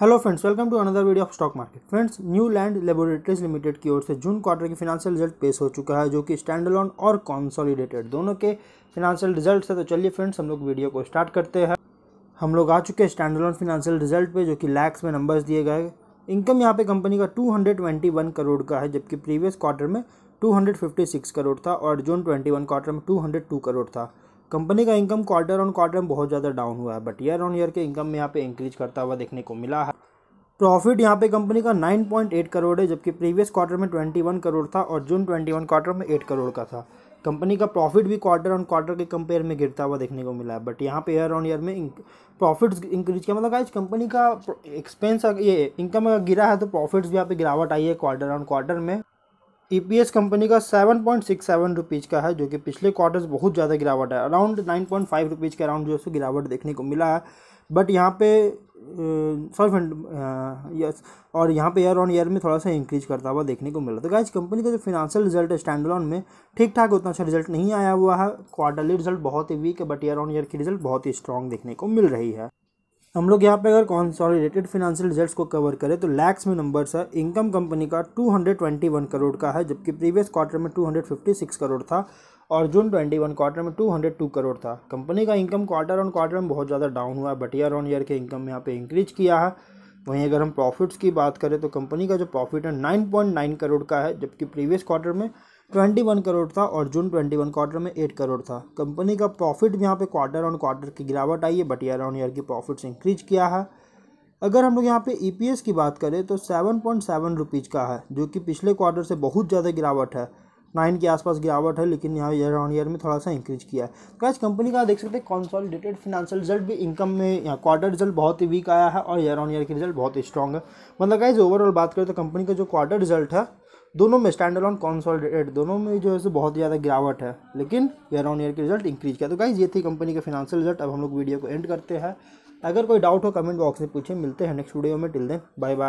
hello friends welcome to another video of stock market friends Neuland laboratories limited की ओर से June quarter की financial result पेश हो चुका है जो कि स्टैंडलॉन और कॉन्सोलिडेटेड दोनों के फिनांशियल रिजल्ट है तो चलिए फ्रेंड्स हम लोग वीडियो को स्टार्ट करते हैं हम लोग आ चुके हैं स्टैंडलॉन फिनांशियल रिजल्ट पे जो कि लैक्स में नंबर्स दिए गए इनकम यहाँ पे कंपनी का टू करोड़ का है जबकि प्रीवियस क्वार्टर में टू करोड़ था और जून ट्वेंटी क्वार्टर में टू करोड़ था कंपनी का इनकम क्वार्टर ऑन क्वार्टर में बहुत ज़्यादा डाउन हुआ है बट ईयर ऑन ईयर के इनकम में यहाँ पे इंक्रीज करता हुआ देखने को मिला है प्रॉफिट यहाँ पे कंपनी का 9.8 करोड़ है जबकि प्रीवियस क्वार्टर में 21 करोड़ था और जून 21 क्वार्टर में 8 करोड़ का था कंपनी का प्रॉफिट भी क्वार्टर ऑन क्वार्टर के कंपेयर में गिरता हुआ देखने को मिला है बट यहाँ पे ईयर ऑन ईयर में प्रॉफिट्स इंक्रीज किया मतलब आज कंपनी का एक्सपेंस ये इनकम गिरा है तो प्रॉफिट्स भी यहाँ पे गिरावट आई है क्वार्टर ऑन क्वार्टर में ई e कंपनी का seven point six seven rupees का है जो कि पिछले क्वार्टर्स बहुत ज़्यादा गिरावट है around nine point five rupees के अराउंड जो है गिरावट देखने को मिला है बट यहाँ पे सॉरी यस और यहाँ पे ईयर ऑन ईयर में थोड़ा सा इंक्रीज करता हुआ देखने को मिला तो गाइज कंपनी का जो फिनेंशियल रिजल्ट है स्टैंड ऑन में ठीक ठाक उतना अच्छा रिजल्ट नहीं आया हुआ है क्वार्टरली रिजल्ट बहुत ही वीक है बट ईयर ऑन ईयर की रिजल्ट बहुत ही स्ट्रॉन्ग देखने को मिल रही है हम लोग यहाँ पे अगर कॉन्सॉलिडेटेड फाइनेंशियल रिजल्ट्स को कवर करें तो लैक्स में नंबर है इनकम कंपनी का 221 करोड़ का है जबकि प्रीवियस क्वार्टर में 256 करोड़ था और जून 21 क्वार्टर में 202 करोड़ था कंपनी का इनकम क्वार्टर ऑन क्वार्टर में बहुत ज़्यादा डाउन हुआ है बट ईयर ऑन ईयर के इनकम में यहाँ पे इंक्रीज किया है वहीं अगर हम प्रॉफिट्स की बात करें तो कंपनी का जो प्रॉफिट है नाइन करोड़ का है जबकि प्रीवियस क्वार्टर में ट्वेंटी वन करोड़ था और जून ट्वेंटी वन क्वार्टर में एट करोड़ था कंपनी का प्रॉफिट भी यहाँ पे क्वार्टर ऑन क्वार्टर की गिरावट आई है बट ईयर ऑन ईयर की प्रॉफिट्स इंक्रीज किया है अगर हम लोग यहाँ पे ई e की बात करें तो सेवन पॉइंट सेवन रुपीज़ का है जो कि पिछले क्वार्टर से बहुत ज़्यादा गिरावट है नाइन के आसपास गिरावट है लेकिन यहाँ ईयर ऑन ईयर में थोड़ा सा इंक्रीज किया है तो आज कंपनी का देख सकते हैं कॉन्सॉलिडेटेड फिनेंशियल रिजल्ट भी इनकम में यहाँ क्वार्टर रिजल्ट बहुत ही वीक आया है और ईयर ऑन ईयर की रिजल्ट बहुत ही स्ट्रॉग है मतलब गाइज ओवरऑल बात करें तो कंपनी का जो क्वार्टर रिजल्ट है दोनों में स्टैंड अलॉन कॉन्सोलिडेटेड दोनों में जो है सो बहुत ज़्यादा गिरावट है लेकिन ईयर ऑन ईयर के रिजल्ट इंक्रीज किया तो गाइज ये थी कंपनी के फिनेंशियल रिजल्ट अब हम लोग वीडियो को एंड करते हैं अगर कोई डाउट हो कमेंट बॉक्स में पूछे मिलते हैं नेक्स्ट वीडियो में टिल दें बाय बाय